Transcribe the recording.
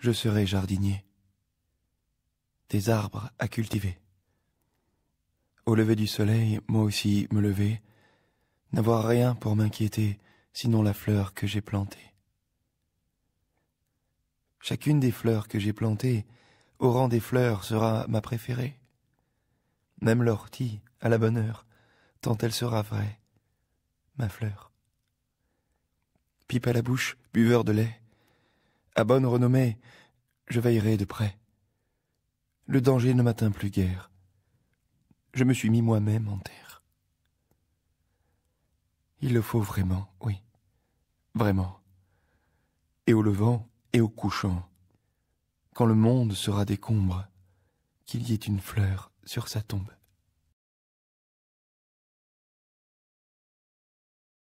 Je serai jardinier. Des arbres à cultiver. Au lever du soleil, moi aussi me lever, n'avoir rien pour m'inquiéter, sinon la fleur que j'ai plantée. Chacune des fleurs que j'ai plantées, au rang des fleurs, sera ma préférée. Même l'ortie, à la bonne heure, tant elle sera vraie, ma fleur. Pipe à la bouche, buveur de lait, à bonne renommée, je veillerai de près. Le danger ne m'atteint plus guère. Je me suis mis moi-même en terre. Il le faut vraiment, oui, vraiment. Et au levant et au couchant, quand le monde sera décombre, qu'il y ait une fleur sur sa tombe.